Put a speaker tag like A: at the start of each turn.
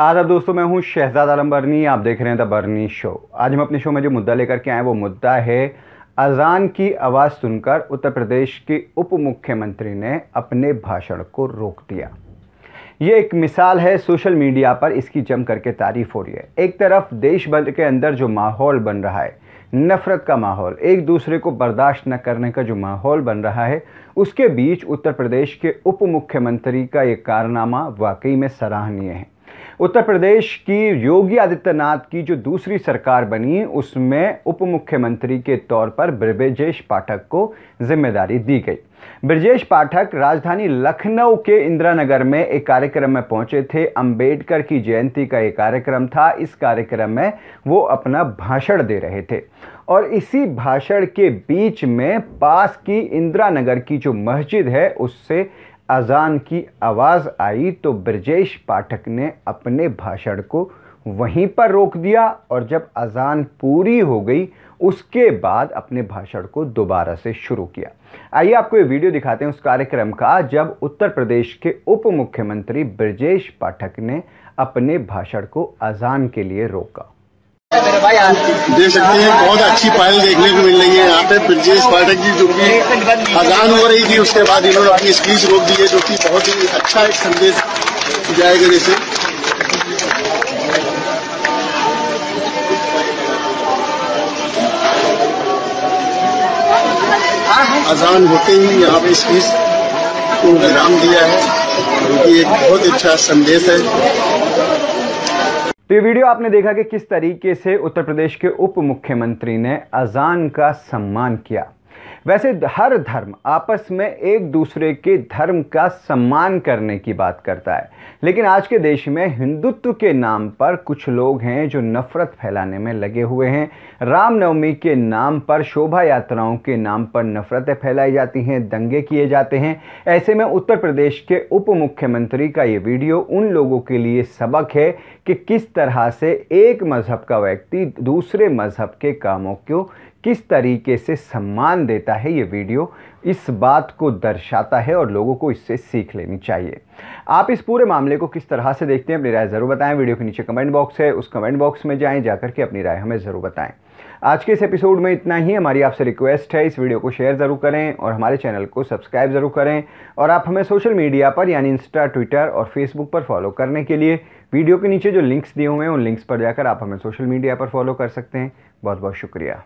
A: आदाब दोस्तों मैं हूं शहजाद आलम बर्नी आप देख रहे हैं द बर्नी शो आज हम अपने शो में जो मुद्दा लेकर के आए वो मुद्दा है अजान की आवाज़ सुनकर उत्तर प्रदेश के उप मुख्यमंत्री ने अपने भाषण को रोक दिया ये एक मिसाल है सोशल मीडिया पर इसकी जम करके तारीफ हो रही है एक तरफ देश भर के अंदर जो माहौल बन रहा है नफ़रत का माहौल एक दूसरे को बर्दाश्त न करने का जो माहौल बन रहा है उसके बीच उत्तर प्रदेश के उप मुख्यमंत्री का ये कारनामा वाकई में सराहनीय है उत्तर प्रदेश की योगी आदित्यनाथ की जो दूसरी सरकार बनी उसमें उप मुख्यमंत्री के तौर पर ब्रजेश पाठक को जिम्मेदारी दी गई ब्रजेश पाठक राजधानी लखनऊ के इंदिरा नगर में एक कार्यक्रम में पहुंचे थे अंबेडकर की जयंती का एक कार्यक्रम था इस कार्यक्रम में वो अपना भाषण दे रहे थे और इसी भाषण के बीच में पास की इंदिरा नगर की जो मस्जिद है उससे अजान की आवाज़ आई तो ब्रजेश पाठक ने अपने भाषण को वहीं पर रोक दिया और जब अजान पूरी हो गई उसके बाद अपने भाषण को दोबारा से शुरू किया आइए आपको ये वीडियो दिखाते हैं उस कार्यक्रम का जब उत्तर प्रदेश के उप मुख्यमंत्री ब्रजेश पाठक ने अपने भाषण को अजान के लिए रोका दे सकते हैं बहुत अच्छी पहल देखने को मिल रही है यहाँ पे ब्रजेश पाठक जी जो की अजान हो रही थी उसके बाद इन्होंने अपनी स्पीच रोक दी है जो कि बहुत ही अच्छा एक संदेश जाएगा जैसे अजान होते ही यहाँ पे स्पीच को विराम दिया है जो की एक बहुत अच्छा संदेश है तो ये वीडियो आपने देखा कि किस तरीके से उत्तर प्रदेश के उप मुख्यमंत्री ने अजान का सम्मान किया वैसे हर धर्म आपस में एक दूसरे के धर्म का सम्मान करने की बात करता है लेकिन आज के देश में हिंदुत्व के नाम पर कुछ लोग हैं जो नफरत फैलाने में लगे हुए हैं रामनवमी के नाम पर शोभा यात्राओं के नाम पर नफरतें फैलाई जाती हैं दंगे किए जाते हैं ऐसे में उत्तर प्रदेश के उप मुख्यमंत्री का ये वीडियो उन लोगों के लिए सबक है कि किस तरह से एक मज़हब का व्यक्ति दूसरे मज़हब के कामों को किस तरीके से सम्मान देता देता है ये वीडियो इस बात को दर्शाता है और लोगों को इससे सीख लेनी चाहिए आप इस पूरे मामले को किस तरह से देखते हैं अपनी राय ज़रूर बताएं वीडियो के नीचे कमेंट बॉक्स है उस कमेंट बॉक्स में जाएं जाकर के अपनी राय हमें ज़रूर बताएं आज के इस एपिसोड में इतना ही हमारी आपसे रिक्वेस्ट है इस वीडियो को शेयर ज़रूर करें और हमारे चैनल को सब्सक्राइब ज़रूर करें और आप हमें सोशल मीडिया पर यानी इंस्टा ट्विटर और फेसबुक पर फॉलो करने के लिए वीडियो के नीचे जो लिंक्स दिए हुए हैं उन लिंक्स पर जाकर आप हमें सोशल मीडिया पर फॉलो कर सकते हैं बहुत बहुत शुक्रिया